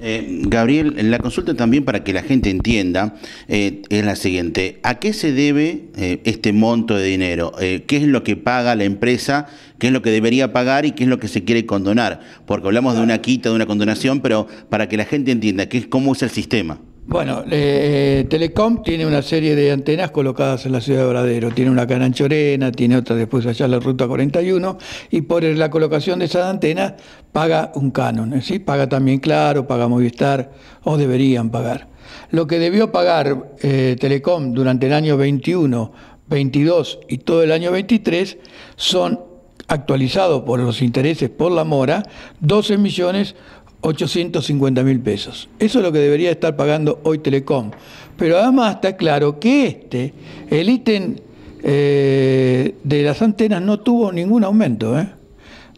Eh, Gabriel, la consulta también para que la gente entienda eh, es la siguiente. ¿A qué se debe eh, este monto de dinero? ¿Qué es lo que paga la empresa? ¿Qué es lo que debería pagar y qué es lo que se quiere condonar? Porque hablamos de una quita, de una condonación, pero para que la gente entienda qué, cómo es el sistema. Bueno, eh, Telecom tiene una serie de antenas colocadas en la ciudad de Bradero. Tiene una acá en tiene otra después allá en la ruta 41, y por la colocación de esas antenas paga un canon. ¿sí? Paga también Claro, paga Movistar, o deberían pagar. Lo que debió pagar eh, Telecom durante el año 21, 22 y todo el año 23 son actualizado por los intereses por la mora, 12 millones 850 mil pesos. Eso es lo que debería estar pagando hoy Telecom. Pero además está claro que este, el ítem eh, de las antenas no tuvo ningún aumento, ¿eh?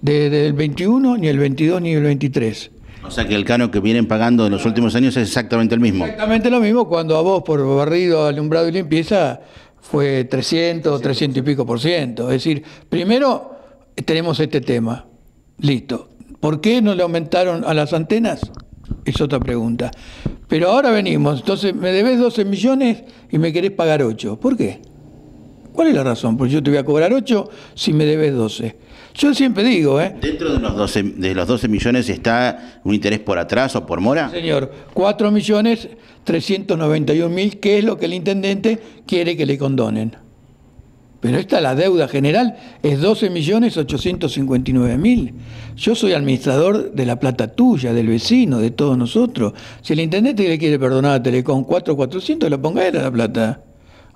desde el 21, ni el 22, ni el 23. O sea que el cano que vienen pagando en los últimos años es exactamente el mismo. Exactamente lo mismo cuando a vos por barrido, alumbrado y limpieza fue 300, 300 y pico por ciento. Es decir, primero tenemos este tema, listo. ¿Por qué no le aumentaron a las antenas? Es otra pregunta. Pero ahora venimos, entonces me debes 12 millones y me querés pagar 8. ¿Por qué? ¿Cuál es la razón? Porque yo te voy a cobrar 8 si me debes 12. Yo siempre digo, ¿eh? Dentro de los 12, de los 12 millones está un interés por atrás o por mora. Señor, 4 millones 391 mil, que es lo que el intendente quiere que le condonen. Pero esta, la deuda general, es 12.859.000. Yo soy administrador de la plata tuya, del vecino, de todos nosotros. Si el intendente le quiere perdonar a Telecom 4.400, la ponga él la plata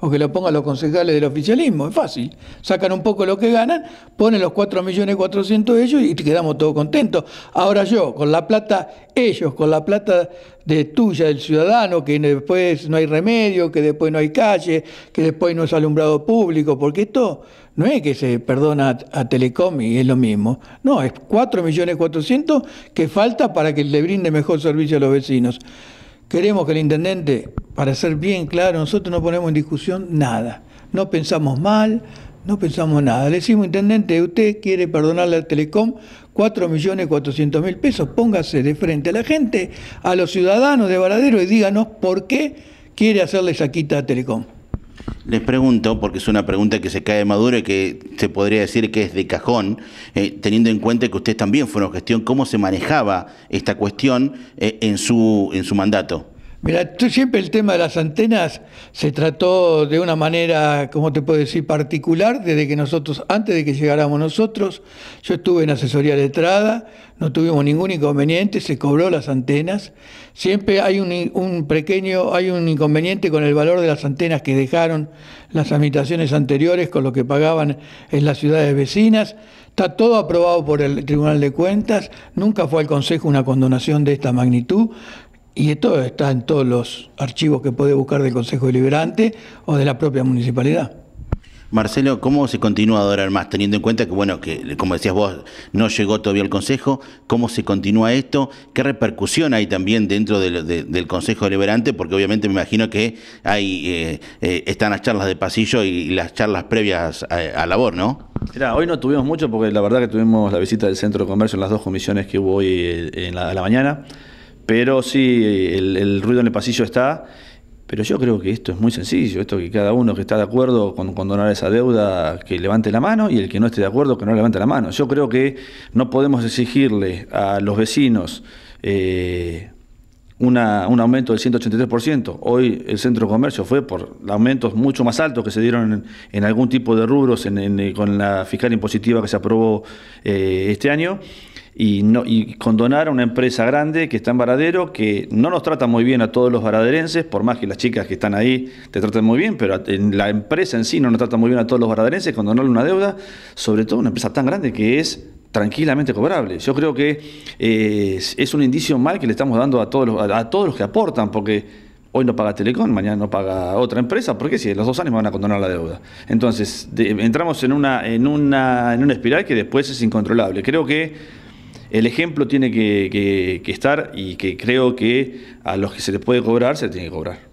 o que lo pongan los concejales del oficialismo, es fácil. Sacan un poco lo que ganan, ponen los 4.400.000 ellos y quedamos todos contentos. Ahora yo, con la plata, ellos, con la plata de tuya, del ciudadano, que después no hay remedio, que después no hay calle, que después no es alumbrado público, porque esto no es que se perdona a Telecom y es lo mismo. No, es 4.400.000 que falta para que le brinde mejor servicio a los vecinos. Queremos que el intendente, para ser bien claro, nosotros no ponemos en discusión nada. No pensamos mal, no pensamos nada. Le decimos, intendente, usted quiere perdonarle a Telecom 4.400.000 pesos. Póngase de frente a la gente, a los ciudadanos de Varadero y díganos por qué quiere hacerle esa quita a Telecom. Les pregunto, porque es una pregunta que se cae de maduro y que se podría decir que es de cajón, eh, teniendo en cuenta que usted también fue gestión, ¿cómo se manejaba esta cuestión eh, en, su, en su mandato? Mira, siempre el tema de las antenas se trató de una manera, como te puedo decir, particular, desde que nosotros, antes de que llegáramos nosotros, yo estuve en asesoría letrada, no tuvimos ningún inconveniente, se cobró las antenas. Siempre hay un, un pequeño, hay un inconveniente con el valor de las antenas que dejaron las habitaciones anteriores con lo que pagaban en las ciudades vecinas. Está todo aprobado por el Tribunal de Cuentas, nunca fue al Consejo una condonación de esta magnitud y esto está en todos los archivos que puede buscar del Consejo Deliberante o de la propia municipalidad. Marcelo, ¿cómo se continúa a adorar más? Teniendo en cuenta que, bueno, que como decías vos, no llegó todavía el Consejo, ¿cómo se continúa esto? ¿Qué repercusión hay también dentro del, Consejo Deliberante? Porque obviamente me imagino que hay eh, eh, están las charlas de pasillo y, las charlas previas a, labor, ¿no? Mira, hoy no tuvimos mucho porque la verdad que tuvimos la visita del Centro de Comercio en las dos comisiones que hubo hoy eh, en a la mañana. Pero sí, el, ruido en el pasillo está. Pero yo creo que esto es muy sencillo, esto que cada uno que está de acuerdo con donar esa deuda, que levante la mano, y el que no esté de acuerdo, que no levante la mano. Yo creo que no podemos exigirle a los vecinos eh, una, un aumento del 183%. Hoy el centro de comercio fue por aumentos mucho más altos que se dieron en, algún tipo de rubros con la fiscal impositiva que se aprobó eh, este año y, no, condonar a una empresa grande que está en Varadero, que no nos trata muy bien a todos los varaderenses, por más que las chicas que están ahí te traten muy bien, pero la empresa en sí no nos trata muy bien a todos los varaderenses, condonarle una deuda, sobre todo una empresa tan grande que es tranquilamente cobrable. Yo creo que eh, es, un indicio mal que le estamos dando a todos los, a, todos los que aportan, porque hoy no paga Telecom, mañana no paga otra empresa, porque si en los dos años van a condonar la deuda. Entonces, entramos en una, en una, en una espiral que después es incontrolable. Creo que el ejemplo tiene que, estar y que creo que a los que se les puede cobrar, se les tiene que cobrar.